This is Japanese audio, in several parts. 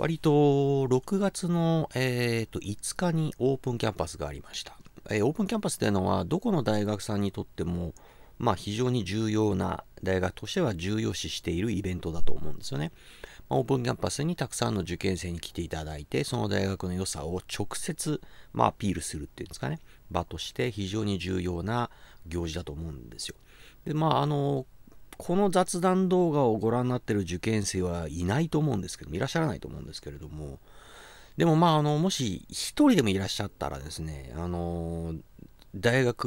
割と6月の、えーと、5日にオープンキャンパスがありました、えー、オープンキャンパスというのはどこの大学さんにとっても、まあ、非常に重要な大学としては重要視しているイベントだと思うんですよね、まあ、オープンキャンパスにたくさんの受験生に来ていただいてその大学の良さを直接、まあ、アピールするっていうんですかね場として非常に重要な行事だと思うんですよでまああのこの雑談動画をご覧になってる受験生はいないと思うんですけども、いらっしゃらないと思うんですけれども、でもまあ、あの、もし一人でもいらっしゃったらですね、あの、大学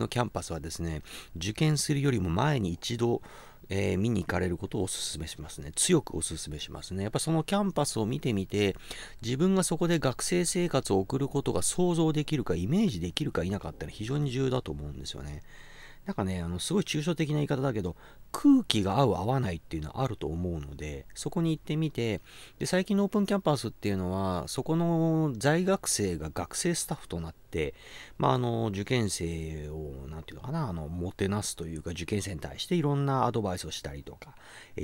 のキャンパスはですね、受験するよりも前に一度、えー、見に行かれることをお勧めしますね。強くお勧めしますね。やっぱそのキャンパスを見てみて、自分がそこで学生生活を送ることが想像できるか、イメージできるか否かってのは非常に重要だと思うんですよね。なんかね、あのすごい抽象的な言い方だけど、空気が合う合わないっていうのはあると思うのでそこに行ってみてで最近のオープンキャンパスっていうのはそこの在学生が学生スタッフとなって、まああ、の受験生を何て言うのかなあのもてなすというか受験生に対していろんなアドバイスをしたりとか、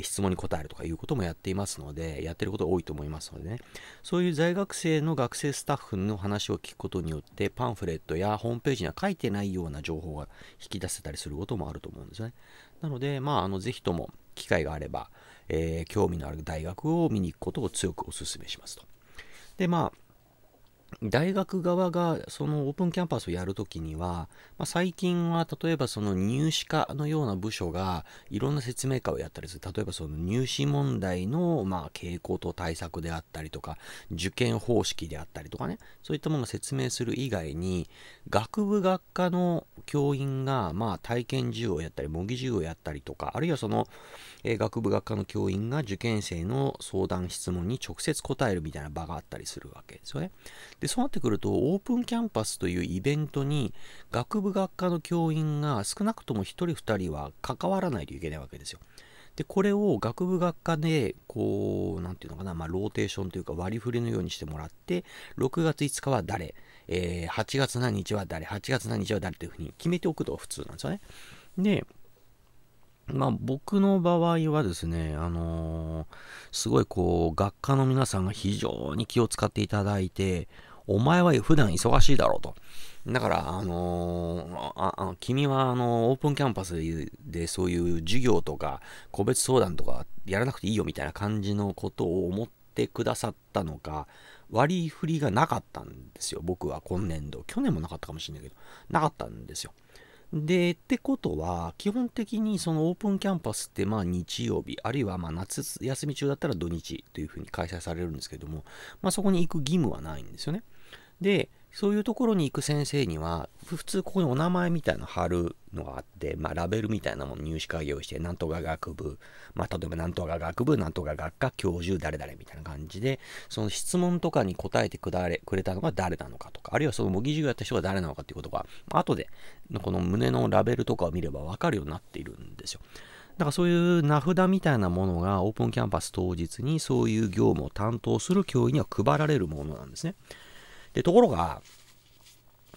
質問に答えるとかいうこともやっていますのでやってること多いと思いますのでねそういう在学生の学生スタッフの話を聞くことによってパンフレットやホームページには書いてないような情報が引き出せたりすることもあると思うんですねなので、まあ、あの、ぜひとも、機会があれば、えー、興味のある大学を見に行くことを強くお勧めしますと。で、まあ、大学側がそのオープンキャンパスをやるときには、まあ、最近は例えばその入試課のような部署がいろんな説明会をやったりする例えばその入試問題のまあ傾向と対策であったりとか受験方式であったりとかねそういったものを説明する以外に学部学科の教員がまあ体験授業をやったり模擬授業をやったりとかあるいはその、学部学科の教員が受験生の相談質問に直接答えるみたいな場があったりするわけですよね。ででそうなってくるとオープンキャンパスというイベントに学部学科の教員が少なくとも1人2人は関わらないといけないわけですよ。でこれを学部学科でこうなんていうのかな、まあ、ローテーションというか割り振りのようにしてもらって6月5日は誰、えー、8月何日は誰8月何日は誰というふうに決めておくのが普通なんですよね。でまあ、僕の場合はですね、あのー、すごいこう、学科の皆さんが非常に気を使っていただいて、お前は普段忙しいだろうと。だから、あのー、あ君はあのー、オープンキャンパスでそういう授業とか個別相談とかやらなくていいよみたいな感じのことを思ってくださったのか、割り振りがなかったんですよ。僕は今年度。去年もなかったかもしれないけど、なかったんですよ。で、ってことは、基本的にそのオープンキャンパスってまあ日曜日、あるいはまあ夏休み中だったら土日というふうに開催されるんですけども、まあそこに行く義務はないんですよね。で、そういうところに行く先生には、普通ここにお名前みたいなの貼るのがあって、まあ、ラベルみたいなもの入試会議をして、なんとか学部、まあ、例えばなんとか学部、なんとか学科、教授、誰々みたいな感じで、その質問とかに答えてくれくれたのが誰なのかとか、あるいはその模擬授業やった人が誰なのかっていうことが、後で、この胸のラベルとかを見ればわかるようになっているんですよ。だからそういう名札みたいなものがオープンキャンパス当日にそういう業務を担当する教員には配られるものなんですね。で、ところが、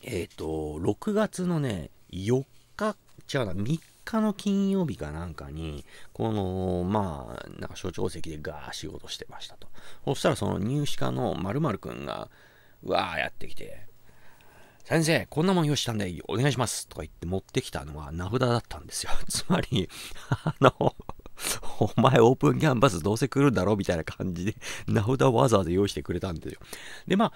えっ、ー、と、6月のね、4日、違うな、3日の金曜日かなんかに、この、まあ、なんか所長席でガー仕事してましたと。そしたらその入試課の〇〇くんが、うわーやってきて、先生、こんなもん用意したんで、お願いしますとか言って持ってきたのは名札だったんですよ。つまり、あの、お前オープンキャンパスどうせ来るんだろうみたいな感じで、名札をわざわざ用意してくれたんですよ。で、まあ、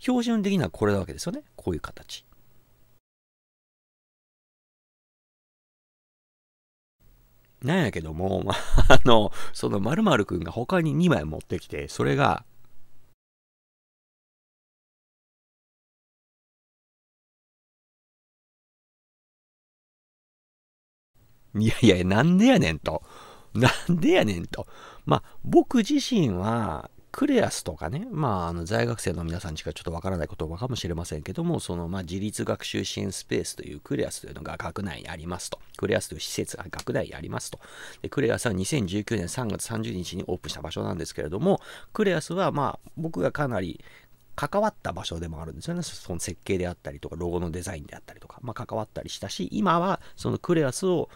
標準的にはこれなわけですよね。こういう形。なんやけども、まあ、あの、その〇〇くんが他に2枚持ってきて、それが、いやいや、なんでやねんと。なんでやねんと。まあ、僕自身は、クレアスとかね、まあ、あの在学生の皆さんにしかちょっとわからない言葉かもしれませんけども、その、まあ、自立学習支援スペースというクレアスというのが学内にありますと。クレアスという施設が学内にありますと。でクレアスは2019年3月30日にオープンした場所なんですけれども、クレアスは、まあ、僕がかなり関わった場所でもあるんですよね。その設計であったりとか、ロゴのデザインであったりとか、まあ、関わったりしたし、今はそのクレアスを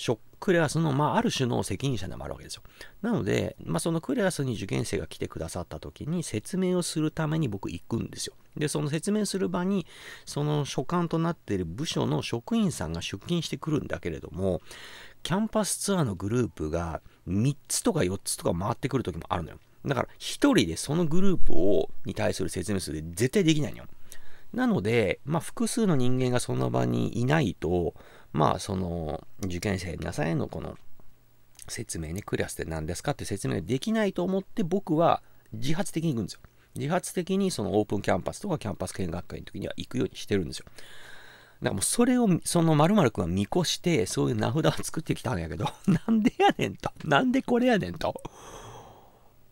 ショックレアスの、まあ、ある種の責任者でもあるわけですよ。なので、まあ、そのクレアスに受験生が来てくださった時に説明をするために僕行くんですよ。で、その説明する場に、その所管となっている部署の職員さんが出勤してくるんだけれども、キャンパスツアーのグループが3つとか4つとか回ってくる時もあるのよ。だから、1人でそのグループを、に対する説明するで絶対できないのよ。なので、まあ、複数の人間がその場にいないと、まあ、その、受験生皆さんへのこの説明ね、クラスって何ですかって説明できないと思って僕は自発的に行くんですよ。自発的にそのオープンキャンパスとかキャンパス見学会の時には行くようにしてるんですよ。だからもうそれを、その〇〇くんは見越して、そういう名札を作ってきたんやけど、なんでやねんと。なんでこれやねんと。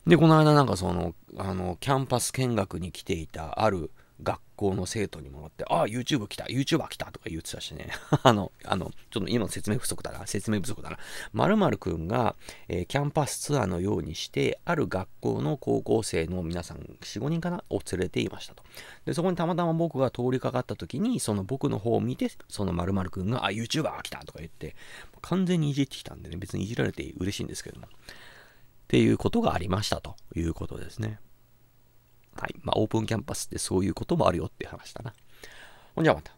で、この間なんかその、あの、キャンパス見学に来ていたある、学校の生徒にもらって、ああ、YouTube 来た、YouTuber 来たとか言ってたしね。あの、あの、ちょっと今の説明不足だな、説明不足だな。まるくんが、えー、キャンパスツアーのようにして、ある学校の高校生の皆さん、4、5人かな、を連れていましたと。で、そこにたまたま僕が通りかかった時に、その僕の方を見て、そのまるくんが、あ、YouTuber 来たとか言って、完全にいじってきたんでね、別にいじられて嬉しいんですけども。っていうことがありましたということですね。はい。まあ、オープンキャンパスってそういうこともあるよっていう話だな。ほんじゃまた。